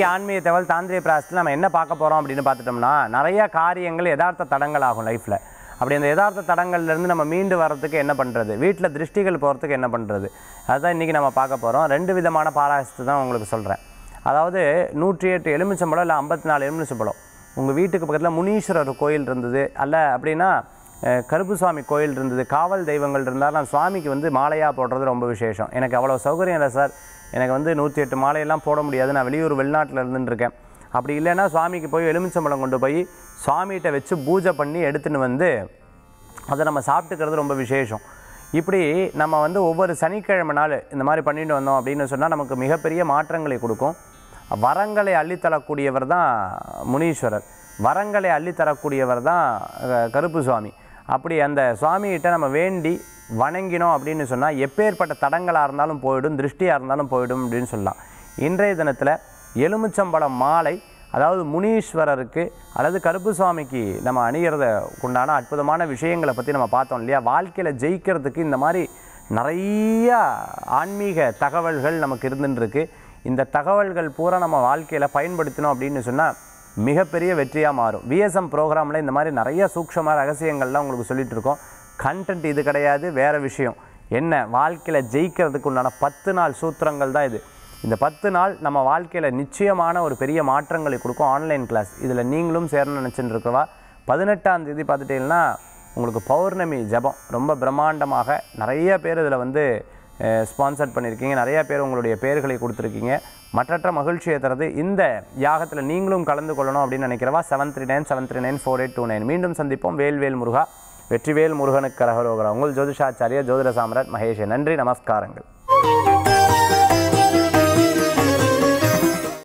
இன்றைக்கி ஆன்மீக தகவல் தாந்திரிய பிராசத்தில் நம்ம என்ன பார்க்க போகிறோம் அப்படின்னு பார்த்துட்டோம்னா நிறைய காரியங்கள் யதார்த்த தடங்கள் ஆகும் லைஃப்பில் அப்படி அந்த யதார்த்த தடங்கள்லேருந்து நம்ம மீண்டு வர்றதுக்கு என்ன பண்ணுறது வீட்டில் திருஷ்டிகள் போகிறதுக்கு என்ன பண்ணுறது அதுதான் இன்றைக்கி நம்ம பார்க்க போகிறோம் ரெண்டு விதமான பாராசத்தை தான் உங்களுக்கு சொல்கிறேன் அதாவது நூற்றி எட்டு எலுமிச்சம்பழம் இல்லை ஐம்பத்தி நாலு எலுமிச்சம்பழம் உங்கள் வீட்டுக்கு பக்கத்தில் முனீஸ்வரர் கோயில் இருந்தது அல்ல அப்படின்னா கருப்புசாமி கோயில் இருந்தது காவல் தெய்வங்கள் இருந்தால் நான் சுவாமிக்கு வந்து மாலையாக போடுறது ரொம்ப விசேஷம் எனக்கு அவ்வளோ சௌகரியம் இல்லை சார் எனக்கு வந்து நூற்றி எட்டு மாலையெல்லாம் போட முடியாது நான் வெளியூர் வெளிநாட்டில் இருந்துட்டுருக்கேன் அப்படி இல்லைன்னா சுவாமிக்கு போய் எலுமிச்சம்பழம் கொண்டு போய் சுவாமிகிட்ட வச்சு பூஜை பண்ணி எடுத்துன்னு வந்து அதை நம்ம சாப்பிட்டுக்கிறது ரொம்ப விசேஷம் இப்படி நம்ம வந்து ஒவ்வொரு சனிக்கிழமை நாள் இந்த மாதிரி பண்ணிட்டு வந்தோம் அப்படின்னு சொன்னால் நமக்கு மிகப்பெரிய மாற்றங்களை கொடுக்கும் வரங்களை அள்ளித்தரக்கூடியவர் தான் முனீஸ்வரர் வரங்களை அள்ளித்தரக்கூடியவர் தான் கருப்பு சுவாமி அப்படி அந்த சுவாமிகிட்ட நம்ம வேண்டி வணங்கினோம் அப்படின்னு சொன்னால் எப்பேற்பட்ட தடங்களாக இருந்தாலும் போயிடும் திருஷ்டியாக இருந்தாலும் போயிடும் அப்படின்னு சொல்லலாம் இன்றைய தினத்தில் எலுமிச்சம்பழம் மாலை அதாவது முனீஸ்வரருக்கு அல்லது கருப்பு சுவாமிக்கு நம்ம அணிகிறத உண்டான அற்புதமான விஷயங்களை பற்றி நம்ம பார்த்தோம் இல்லையா வாழ்க்கையில் ஜெயிக்கிறதுக்கு இந்த மாதிரி நிறைய ஆன்மீக தகவல்கள் நமக்கு இருந்துட்டுருக்கு இந்த தகவல்கள் பூரா நம்ம வாழ்க்கையில் பயன்படுத்தினோம் அப்படின்னு சொன்னால் மிகப்பெரிய வெற்றியாக மாறும் விஎஸ்எம் ப்ரோக்ராமில் இந்த மாதிரி நிறைய சூக்ஷமாக ரகசியங்கள்லாம் உங்களுக்கு சொல்லிகிட்டு இருக்கோம் கண்டென்ட் இது கிடையாது வேறு விஷயம் என்ன வாழ்க்கையில் ஜெயிக்கிறதுக்கு உண்டான பத்து நாள் சூத்திரங்கள் தான் இது இந்த பத்து நாள் நம்ம வாழ்க்கையில் நிச்சயமான ஒரு பெரிய மாற்றங்களை கொடுக்கும் ஆன்லைன் கிளாஸ் இதில் நீங்களும் சேரணும்னு நினச்சிட்டு இருக்கவா பதினெட்டாம் தேதி பார்த்துட்டிங்கன்னா உங்களுக்கு பௌர்ணமி ஜபம் ரொம்ப பிரம்மாண்டமாக நிறைய பேர் இதில் வந்து ஸ்பான்சர்ட் பண்ணியிருக்கீங்க நிறையா பேர் உங்களுடைய பேர்களை கொடுத்துருக்கீங்க மற்றற்ற மகிழ்ச்சியை தரது இந்த யாகத்தில் நீங்களும் கலந்து கொள்ளணும் அப்படின்னு நினைக்கிறவா seven three nine seven three nine four eight two nine மீண்டும் சந்திப்போம் வேல்வேல் முருகா வெற்றிவேல் முருகனுக்கு கரகரோகரா உங்கள் ஜோதிஷாச்சாரிய ஜோதிட சாம்ராஜ் மகேஷ் நன்றி நமஸ்காரங்கள்